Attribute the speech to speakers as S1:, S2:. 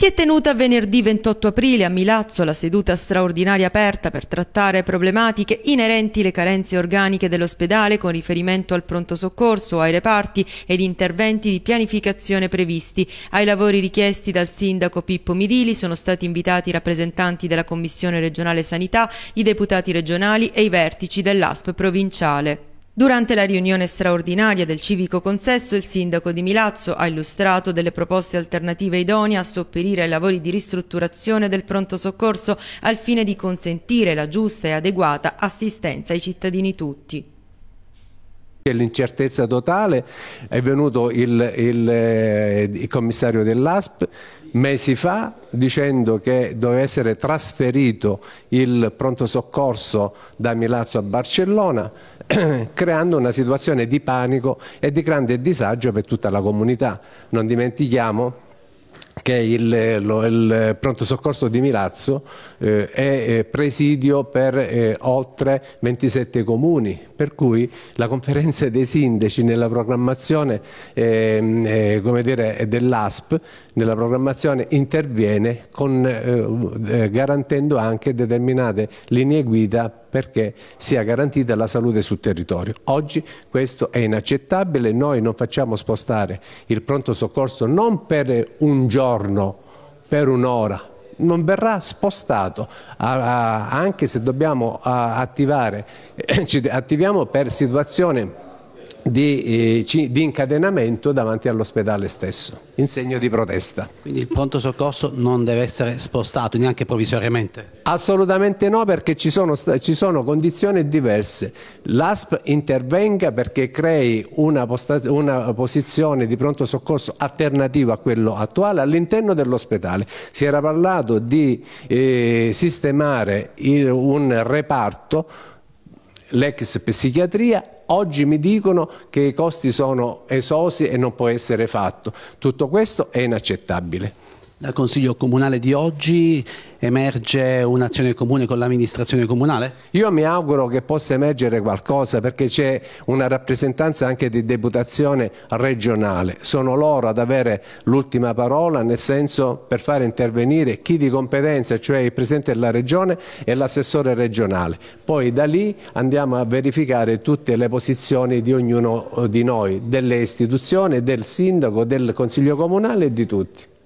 S1: Si è tenuta venerdì 28 aprile a Milazzo la seduta straordinaria aperta per trattare problematiche inerenti le carenze organiche dell'ospedale con riferimento al pronto soccorso, ai reparti ed interventi di pianificazione previsti. Ai lavori richiesti dal sindaco Pippo Midili sono stati invitati i rappresentanti della Commissione regionale sanità, i deputati regionali e i vertici dell'ASP provinciale. Durante la riunione straordinaria del civico consesso il sindaco di Milazzo ha illustrato delle proposte alternative idonee a sopperire ai lavori di ristrutturazione del pronto soccorso al fine di consentire la giusta e adeguata assistenza ai cittadini tutti
S2: l'incertezza totale, è venuto il, il, eh, il commissario dell'ASP mesi fa dicendo che doveva essere trasferito il pronto soccorso da Milazzo a Barcellona, creando una situazione di panico e di grande disagio per tutta la comunità. Non dimentichiamo che il, lo, il eh, pronto soccorso di Milazzo eh, è eh, presidio per eh, oltre 27 comuni, per cui la conferenza dei sindaci nella programmazione ehm, eh, dell'ASP, nella programmazione interviene con, eh, garantendo anche determinate linee guida perché sia garantita la salute sul territorio. Oggi questo è inaccettabile, noi non facciamo spostare il pronto soccorso non per un giorno, per un'ora, non verrà spostato, anche se dobbiamo attivare, eh, ci attiviamo per situazioni di, eh, di, incadenamento davanti all'ospedale stesso, in segno di protesta. Quindi il pronto soccorso non deve essere spostato neanche provvisoriamente? Assolutamente no, perché ci sono, ci sono condizioni diverse. L'ASP intervenga perché crei una, una, posizione di pronto soccorso alternativa a quello attuale all'interno dell'ospedale. Si era parlato di eh, sistemare il, un reparto, l'ex psichiatria Oggi mi dicono che i costi sono esosi e non può essere fatto. Tutto questo è inaccettabile. Dal Consiglio Comunale di oggi emerge un'azione comune con l'amministrazione comunale? Io mi auguro che possa emergere qualcosa perché c'è una rappresentanza anche di deputazione regionale. Sono loro ad avere l'ultima parola nel senso per fare intervenire chi di competenza, cioè il Presidente della Regione e l'assessore regionale. Poi da lì andiamo a verificare tutte le posizioni di ognuno eh, di noi, delle istituzioni, del sindaco, del Consiglio Comunale e di tutti.